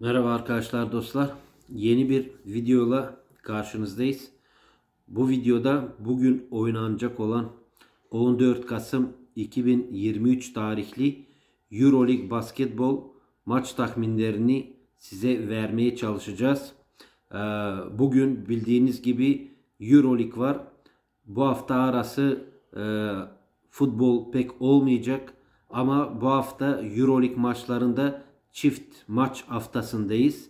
Merhaba arkadaşlar dostlar. Yeni bir videoyla karşınızdayız. Bu videoda bugün oynanacak olan 14 Kasım 2023 tarihli EuroLeague basketbol maç tahminlerini size vermeye çalışacağız. Ee, bugün bildiğiniz gibi EuroLeague var. Bu hafta arası e, futbol pek olmayacak ama bu hafta EuroLeague maçlarında çift maç haftasındayız.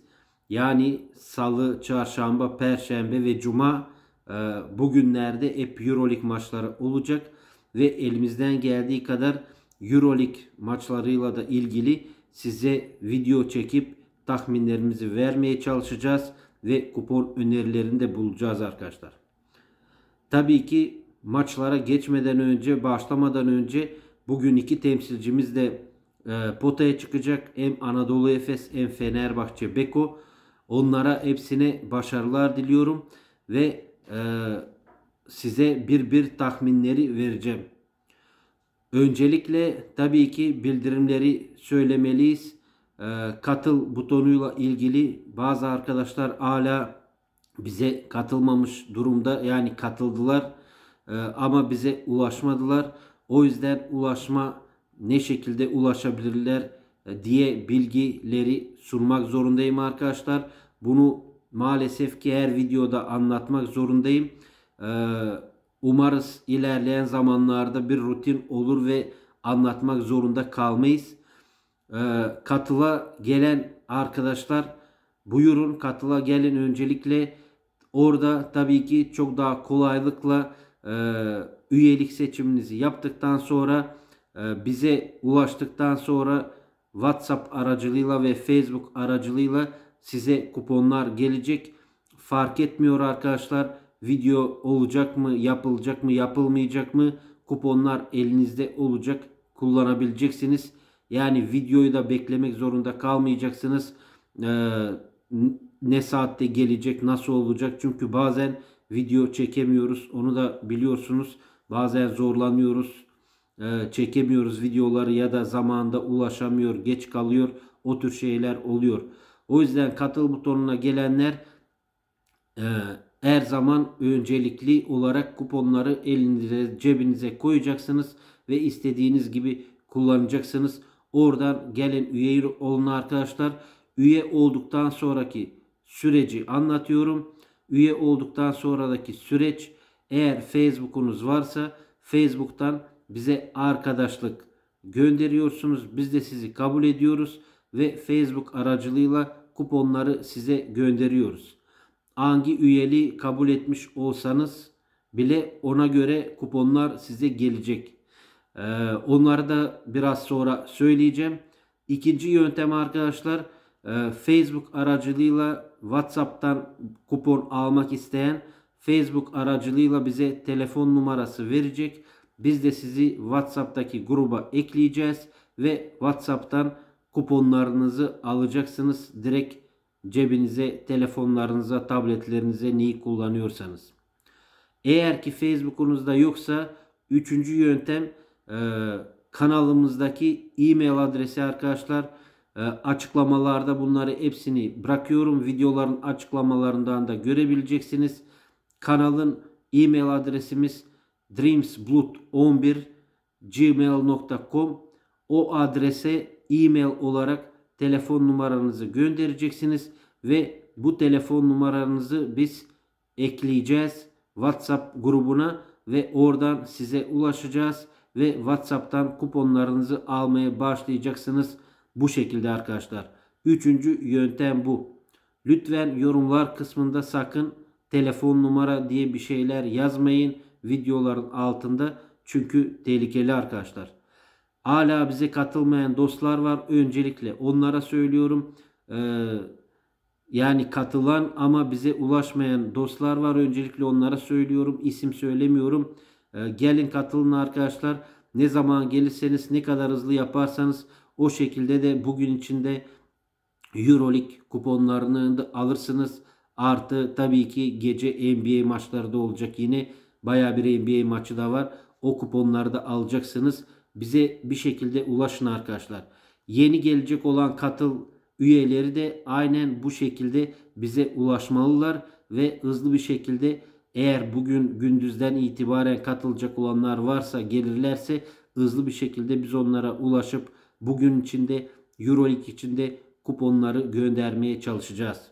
Yani salı, çarşamba, perşembe ve cuma e, bugünlerde hep Euroleague maçları olacak ve elimizden geldiği kadar Euroleague maçlarıyla da ilgili size video çekip tahminlerimizi vermeye çalışacağız ve kupon önerilerini de bulacağız arkadaşlar. Tabii ki maçlara geçmeden önce, başlamadan önce bugün iki temsilcimiz de ee, potaya çıkacak. Hem Anadolu Efes hem Fenerbahçe Beko. Onlara hepsine başarılar diliyorum. Ve e, size bir bir tahminleri vereceğim. Öncelikle tabii ki bildirimleri söylemeliyiz. Ee, katıl butonuyla ilgili bazı arkadaşlar hala bize katılmamış durumda. Yani katıldılar e, ama bize ulaşmadılar. O yüzden ulaşma ne şekilde ulaşabilirler e, diye bilgileri sunmak zorundayım arkadaşlar. Bunu maalesef ki her videoda anlatmak zorundayım. E, umarız ilerleyen zamanlarda bir rutin olur ve anlatmak zorunda kalmayız. E, katıla gelen arkadaşlar buyurun katıla gelin öncelikle orada tabii ki çok daha kolaylıkla üyelik seçiminizi yaptıktan sonra ee, bize ulaştıktan sonra WhatsApp aracılığıyla ve Facebook aracılığıyla size kuponlar gelecek. Fark etmiyor arkadaşlar video olacak mı, yapılacak mı, yapılmayacak mı? Kuponlar elinizde olacak, kullanabileceksiniz. Yani videoyu da beklemek zorunda kalmayacaksınız. Ee, ne saatte gelecek, nasıl olacak? Çünkü bazen video çekemiyoruz. Onu da biliyorsunuz. Bazen zorlanıyoruz ee, çekemiyoruz videoları ya da zamanda ulaşamıyor, geç kalıyor. O tür şeyler oluyor. O yüzden katıl butonuna gelenler e, her zaman öncelikli olarak kuponları elinize cebinize koyacaksınız ve istediğiniz gibi kullanacaksınız. Oradan gelin üye olun arkadaşlar. Üye olduktan sonraki süreci anlatıyorum. Üye olduktan sonraki süreç eğer Facebook'unuz varsa Facebook'tan bize arkadaşlık gönderiyorsunuz. Biz de sizi kabul ediyoruz ve Facebook aracılığıyla kuponları size gönderiyoruz. Hangi üyeliği kabul etmiş olsanız bile ona göre kuponlar size gelecek. Ee, onları da biraz sonra söyleyeceğim. İkinci yöntem arkadaşlar e, Facebook aracılığıyla WhatsApp'tan kupon almak isteyen Facebook aracılığıyla bize telefon numarası verecek biz de sizi WhatsApp'taki gruba ekleyeceğiz ve WhatsApp'tan kuponlarınızı alacaksınız. Direkt cebinize, telefonlarınıza, tabletlerinize neyi kullanıyorsanız. Eğer ki Facebook'unuzda yoksa üçüncü yöntem e, kanalımızdaki e-mail adresi arkadaşlar. E, açıklamalarda bunları hepsini bırakıyorum. Videoların açıklamalarından da görebileceksiniz. Kanalın e-mail adresimiz dreamsblood11gmail.com o adrese e-mail olarak telefon numaranızı göndereceksiniz ve bu telefon numaranızı biz ekleyeceğiz WhatsApp grubuna ve oradan size ulaşacağız ve WhatsApp'tan kuponlarınızı almaya başlayacaksınız. Bu şekilde arkadaşlar. Üçüncü yöntem bu. Lütfen yorumlar kısmında sakın telefon numara diye bir şeyler yazmayın videoların altında. Çünkü tehlikeli arkadaşlar. Hala bize katılmayan dostlar var. Öncelikle onlara söylüyorum. Ee, yani katılan ama bize ulaşmayan dostlar var. Öncelikle onlara söylüyorum. İsim söylemiyorum. Ee, gelin katılın arkadaşlar. Ne zaman gelirseniz ne kadar hızlı yaparsanız o şekilde de bugün içinde Euroleague kuponlarını alırsınız. Artı tabii ki gece NBA maçları da olacak yine. Baya bir NBA maçı da var. O kuponları da alacaksınız. Bize bir şekilde ulaşın arkadaşlar. Yeni gelecek olan katıl üyeleri de aynen bu şekilde bize ulaşmalılar ve hızlı bir şekilde eğer bugün gündüzden itibaren katılacak olanlar varsa gelirlerse hızlı bir şekilde biz onlara ulaşıp bugün içinde Euroleague içinde kuponları göndermeye çalışacağız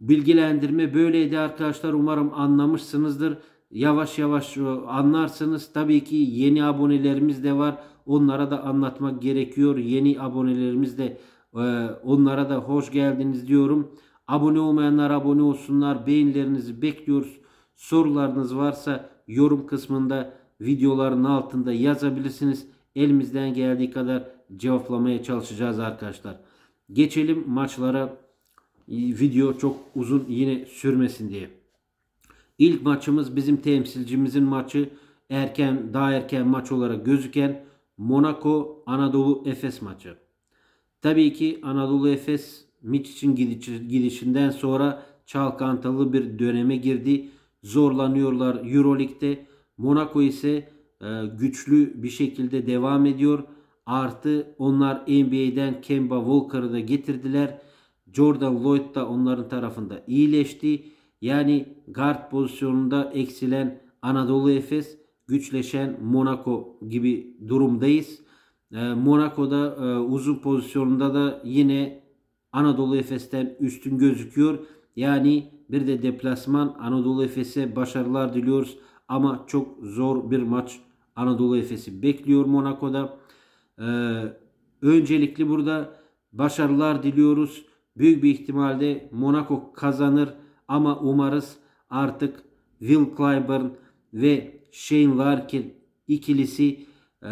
bilgilendirme böyleydi arkadaşlar. Umarım anlamışsınızdır. Yavaş yavaş e, anlarsınız. Tabii ki yeni abonelerimiz de var. Onlara da anlatmak gerekiyor. Yeni abonelerimiz de e, onlara da hoş geldiniz diyorum. Abone olmayanlar abone olsunlar. Beğenilerinizi bekliyoruz. Sorularınız varsa yorum kısmında videoların altında yazabilirsiniz. Elimizden geldiği kadar cevaplamaya çalışacağız arkadaşlar. Geçelim maçlara video çok uzun yine sürmesin diye. İlk maçımız bizim temsilcimizin maçı erken daha erken maç olarak gözüken Monaco Anadolu Efes maçı. Tabii ki Anadolu Efes Mitch'in gidişinden sonra çalkantılı bir döneme girdi. Zorlanıyorlar Euroleague'de. Monaco ise e, güçlü bir şekilde devam ediyor. Artı onlar NBA'den Kemba Walker'ı da getirdiler. Jordan Lloyd da onların tarafında iyileşti. Yani guard pozisyonunda eksilen Anadolu Efes, güçleşen Monaco gibi durumdayız. Ee, e, Monaco'da uzun pozisyonunda da yine Anadolu Efes'ten üstün gözüküyor. Yani bir de deplasman Anadolu Efes'e başarılar diliyoruz. Ama çok zor bir maç Anadolu Efes'i bekliyor Monaco'da. Ee, öncelikli burada başarılar diliyoruz. Büyük bir ihtimalde Monaco kazanır ama umarız artık Will Clyburn ve Shane Larkin ikilisi e,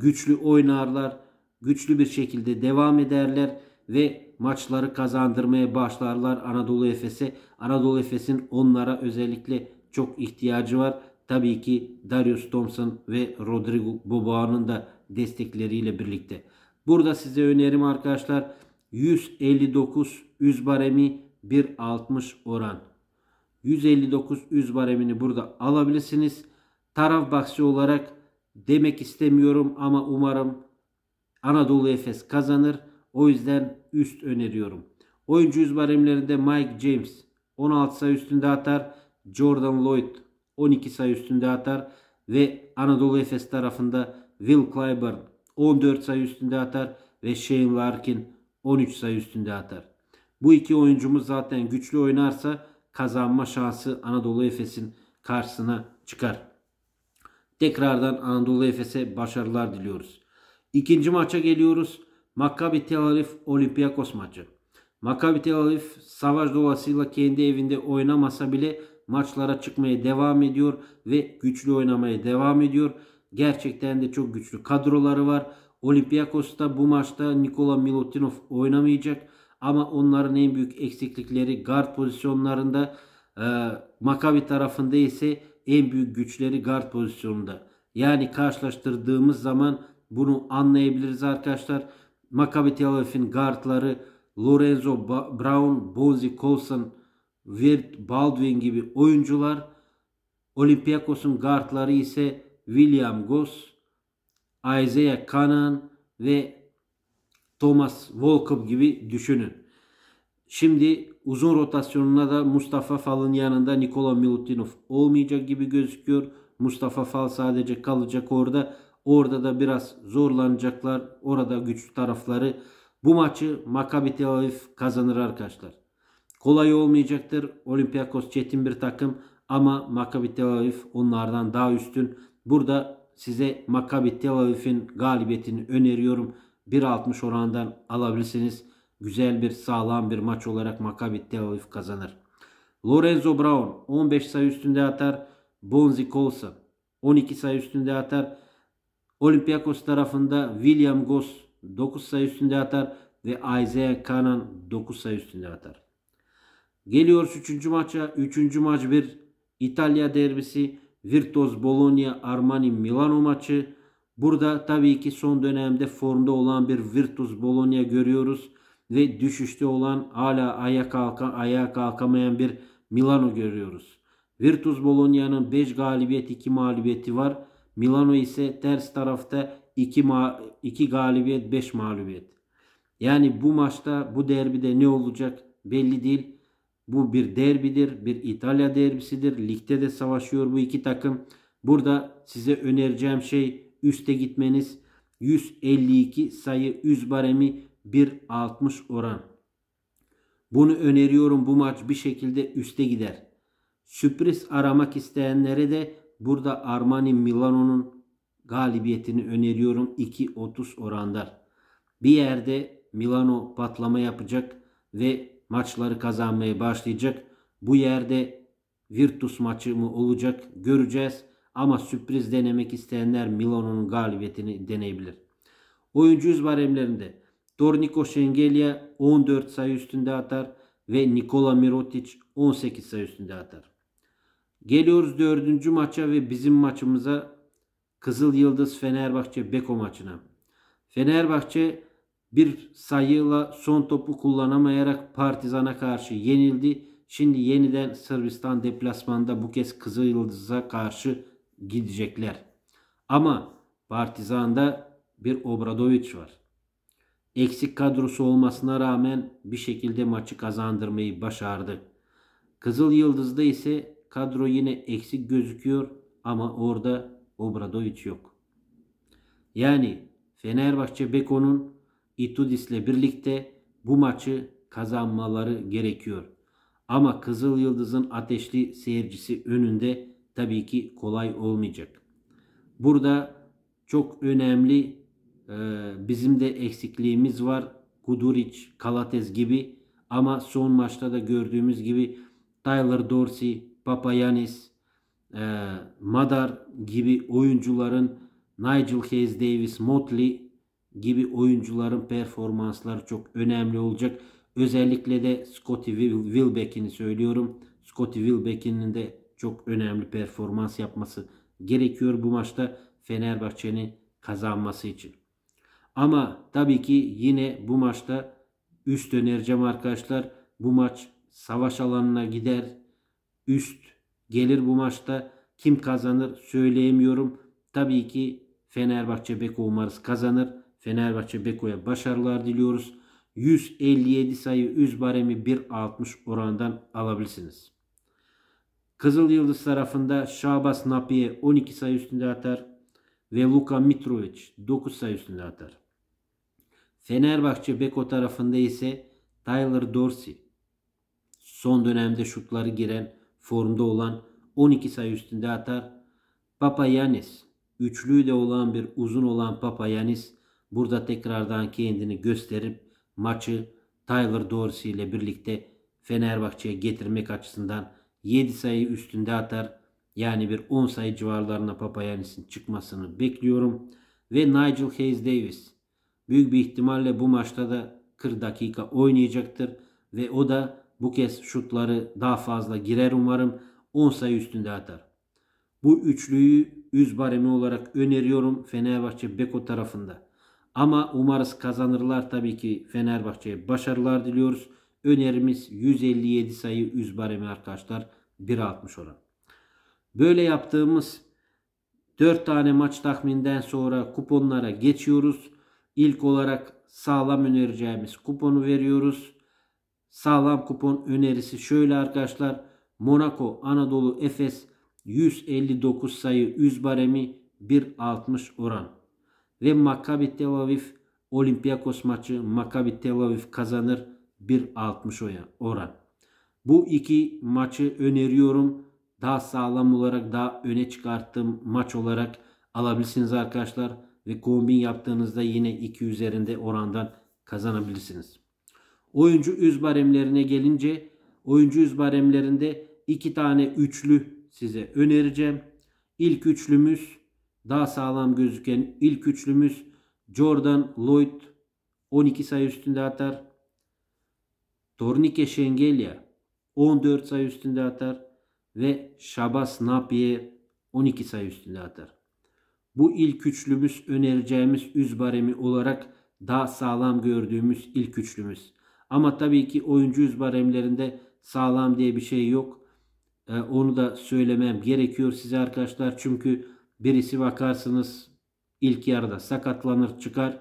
güçlü oynarlar. Güçlü bir şekilde devam ederler ve maçları kazandırmaya başlarlar Anadolu Efes'e. Anadolu Efes'in onlara özellikle çok ihtiyacı var. Tabii ki Darius Thompson ve Rodrigo Boban'ın da destekleriyle birlikte. Burada size önerim arkadaşlar 159 üz baremi 1.60 oran. 159 üz baremini burada alabilirsiniz. Taraf bahsi olarak demek istemiyorum ama umarım Anadolu Efes kazanır. O yüzden üst öneriyorum. Oyuncu yüz baremlerinde Mike James 16 sayı üstünde atar. Jordan Lloyd 12 sayı üstünde atar. Ve Anadolu Efes tarafında Will Clyburn 14 sayı üstünde atar. Ve Shane Larkin 13 sayı üstünde atar. Bu iki oyuncumuz zaten güçlü oynarsa kazanma şansı Anadolu Efes'in karşısına çıkar. Tekrardan Anadolu Efes'e başarılar diliyoruz. İkinci maça geliyoruz. Maccabi Tel Aviv Olympiakos maçı. Maccabi Tel Aviv savaş doğasıyla kendi evinde oynamasa bile maçlara çıkmaya devam ediyor ve güçlü oynamaya devam ediyor. Gerçekten de çok güçlü kadroları var. Olympiakos'ta bu maçta Nikola Milutinov oynamayacak. Ama onların en büyük eksiklikleri guard pozisyonlarında. E, Makavi tarafında ise en büyük güçleri guard pozisyonunda. Yani karşılaştırdığımız zaman bunu anlayabiliriz arkadaşlar. Maccabi Tel Aviv'in guardları Lorenzo Brown, Bonzi Colson, Wirt Baldwin gibi oyuncular. Olympiakos'un guardları ise William Goss, Isaiah Kanan ve Thomas Volkov gibi düşünün. Şimdi uzun rotasyonuna da Mustafa Fal'ın yanında Nikola Milutinov olmayacak gibi gözüküyor. Mustafa Fal sadece kalacak orada. Orada da biraz zorlanacaklar. Orada güçlü tarafları. Bu maçı Maccabi Tel Aviv kazanır arkadaşlar. Kolay olmayacaktır. Olympiakos çetin bir takım ama Maccabi Tel Aviv onlardan daha üstün. Burada size Makabi Tel Aviv'in galibiyetini öneriyorum. 1.60 orandan alabilirsiniz. Güzel bir sağlam bir maç olarak Makabi Tel Aviv kazanır. Lorenzo Brown 15 sayı üstünde atar. Bonzi Colson 12 sayı üstünde atar. Olympiakos tarafında William Goss 9 sayı üstünde atar ve Isaiah Kanan 9 sayı üstünde atar. Geliyoruz 3. maça. 3. maç bir İtalya derbisi. Virtus Bologna Armani Milano maçı. Burada tabii ki son dönemde formda olan bir Virtus Bologna görüyoruz ve düşüşte olan hala ayağa kalka ayağa kalkamayan bir Milano görüyoruz. Virtus Bologna'nın 5 galibiyet 2 mağlubiyeti var. Milano ise ters tarafta 2 ma 2 galibiyet 5 mağlubiyet. Yani bu maçta bu derbide ne olacak belli değil. Bu bir derbidir. Bir İtalya derbisidir. Ligde de savaşıyor bu iki takım. Burada size önereceğim şey üste gitmeniz. 152 sayı 100 baremi 1.60 oran. Bunu öneriyorum. Bu maç bir şekilde üste gider. Sürpriz aramak isteyenlere de burada Armani Milano'nun galibiyetini öneriyorum 2.30 oranlar. Bir yerde Milano patlama yapacak ve maçları kazanmaya başlayacak. Bu yerde Virtus maçı mı olacak göreceğiz. Ama sürpriz denemek isteyenler Milan'ın galibiyetini deneyebilir. Oyuncu yüz baremlerinde Dornico Şengelya 14 sayı üstünde atar ve Nikola Mirotic 18 sayı üstünde atar. Geliyoruz dördüncü maça ve bizim maçımıza Kızıl Yıldız Fenerbahçe Beko maçına. Fenerbahçe bir sayıyla son topu kullanamayarak Partizan'a karşı yenildi. Şimdi yeniden Sırbistan deplasmanda bu kez Kızılyıldız'a karşı gidecekler. Ama Partizan'da bir Obradoviç var. Eksik kadrosu olmasına rağmen bir şekilde maçı kazandırmayı başardı. Kızıl Yıldız'da ise kadro yine eksik gözüküyor ama orada Obradoviç yok. Yani Fenerbahçe Beko'nun Itudis'le birlikte bu maçı kazanmaları gerekiyor. Ama Kızıl Yıldız'ın ateşli seyircisi önünde tabii ki kolay olmayacak. Burada çok önemli e, bizim de eksikliğimiz var. Guduric, Kalates gibi ama son maçta da gördüğümüz gibi Tyler Dorsey, Papayanis, e, Madar gibi oyuncuların Nigel Hayes, Davis, Motley gibi oyuncuların performansları çok önemli olacak. Özellikle de Scotty Wilbeck'ini söylüyorum. Scotty Wilbeck'inin de çok önemli performans yapması gerekiyor bu maçta Fenerbahçe'nin kazanması için. Ama tabii ki yine bu maçta üst önereceğim arkadaşlar. Bu maç savaş alanına gider. Üst gelir bu maçta. Kim kazanır söyleyemiyorum. Tabii ki Fenerbahçe Beko umarız kazanır. Fenerbahçe Beko'ya başarılar diliyoruz. 157 sayı üz baremi 1.60 oranından alabilirsiniz. Kızıl Yıldız tarafında Şabas Napiye 12 sayı üstünde atar ve Luka Mitrovic 9 sayı üstünde atar. Fenerbahçe Beko tarafında ise Tyler Dorsey son dönemde şutları giren formda olan 12 sayı üstünde atar. Papayanis üçlüğü de olan bir uzun olan Papayanis Burada tekrardan kendini gösterip maçı Tyler Dorsey ile birlikte Fenerbahçe'ye getirmek açısından 7 sayı üstünde atar. Yani bir 10 sayı civarlarına Papayanis'in çıkmasını bekliyorum. Ve Nigel Hayes Davis büyük bir ihtimalle bu maçta da 40 dakika oynayacaktır. Ve o da bu kez şutları daha fazla girer umarım. 10 sayı üstünde atar. Bu üçlüyü yüz baremi olarak öneriyorum Fenerbahçe Beko tarafında. Ama umarız kazanırlar tabii ki Fenerbahçe'ye başarılar diliyoruz. Önerimiz 157 sayı üz baremi arkadaşlar 1.60 oran. Böyle yaptığımız 4 tane maç tahminden sonra kuponlara geçiyoruz. İlk olarak sağlam önereceğimiz kuponu veriyoruz. Sağlam kupon önerisi şöyle arkadaşlar. Monaco Anadolu Efes 159 sayı üz baremi 1.60 oran ve Maccabi Tel Aviv Olympiakos maçı Maccabi Tel Aviv kazanır 1.60 oran. Bu iki maçı öneriyorum. Daha sağlam olarak daha öne çıkarttığım maç olarak alabilirsiniz arkadaşlar. Ve kombin yaptığınızda yine 2 üzerinde orandan kazanabilirsiniz. Oyuncu üz baremlerine gelince oyuncu üz baremlerinde 2 tane üçlü size önereceğim. İlk üçlümüz daha sağlam gözüken ilk üçlümüz Jordan Lloyd 12 sayı üstünde atar. Tornike Şengelya 14 sayı üstünde atar ve Şabas Napiye 12 sayı üstünde atar. Bu ilk üçlümüz önereceğimiz üz olarak daha sağlam gördüğümüz ilk üçlümüz. Ama tabii ki oyuncu üzbaremlerinde sağlam diye bir şey yok. Ee, onu da söylemem gerekiyor size arkadaşlar. Çünkü Birisi bakarsınız ilk yarıda sakatlanır çıkar.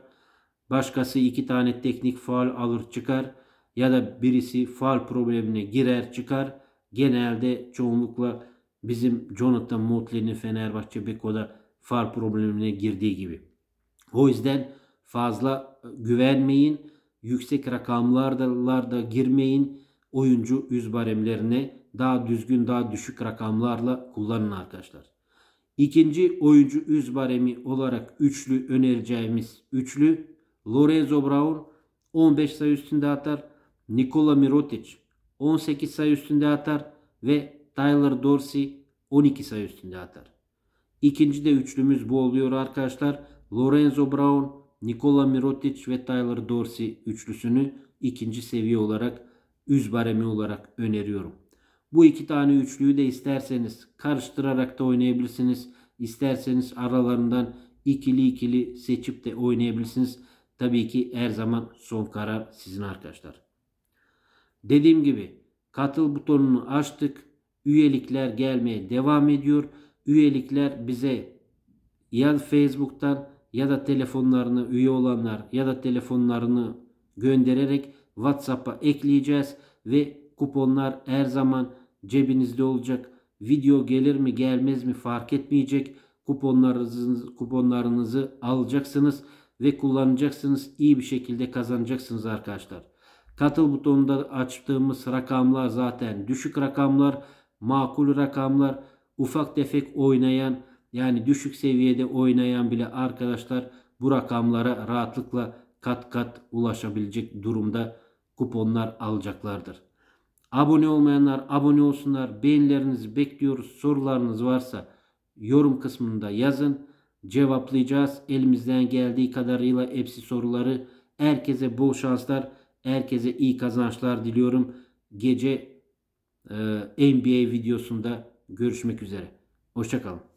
Başkası iki tane teknik faal alır çıkar. Ya da birisi faal problemine girer çıkar. Genelde çoğunlukla bizim Jonathan Motley'nin Fenerbahçe Beko'da faal problemine girdiği gibi. O yüzden fazla e, güvenmeyin. Yüksek rakamlarda girmeyin. Oyuncu yüz baremlerine daha düzgün daha düşük rakamlarla kullanın arkadaşlar. İkinci oyuncu üz olarak üçlü önereceğimiz üçlü Lorenzo Brown 15 sayı üstünde atar. Nikola Mirotic 18 sayı üstünde atar ve Tyler Dorsey 12 sayı üstünde atar. İkinci de üçlümüz bu oluyor arkadaşlar. Lorenzo Brown, Nikola Mirotic ve Tyler Dorsey üçlüsünü ikinci seviye olarak üz olarak öneriyorum. Bu iki tane üçlüyü de isterseniz karıştırarak da oynayabilirsiniz. İsterseniz aralarından ikili ikili seçip de oynayabilirsiniz. Tabii ki her zaman son karar sizin arkadaşlar. Dediğim gibi katıl butonunu açtık. Üyelikler gelmeye devam ediyor. Üyelikler bize ya Facebook'tan ya da telefonlarını üye olanlar ya da telefonlarını göndererek WhatsApp'a ekleyeceğiz ve kuponlar her zaman cebinizde olacak. Video gelir mi gelmez mi fark etmeyecek. Kuponlarınızı, kuponlarınızı alacaksınız ve kullanacaksınız. İyi bir şekilde kazanacaksınız arkadaşlar. Katıl butonunda açtığımız rakamlar zaten düşük rakamlar, makul rakamlar, ufak tefek oynayan yani düşük seviyede oynayan bile arkadaşlar bu rakamlara rahatlıkla kat kat ulaşabilecek durumda kuponlar alacaklardır. Abone olmayanlar abone olsunlar. Beğenilerinizi bekliyoruz. Sorularınız varsa yorum kısmında yazın. Cevaplayacağız. Elimizden geldiği kadarıyla hepsi soruları. Herkese bol şanslar. Herkese iyi kazançlar diliyorum. Gece e, NBA videosunda görüşmek üzere. Hoşçakalın.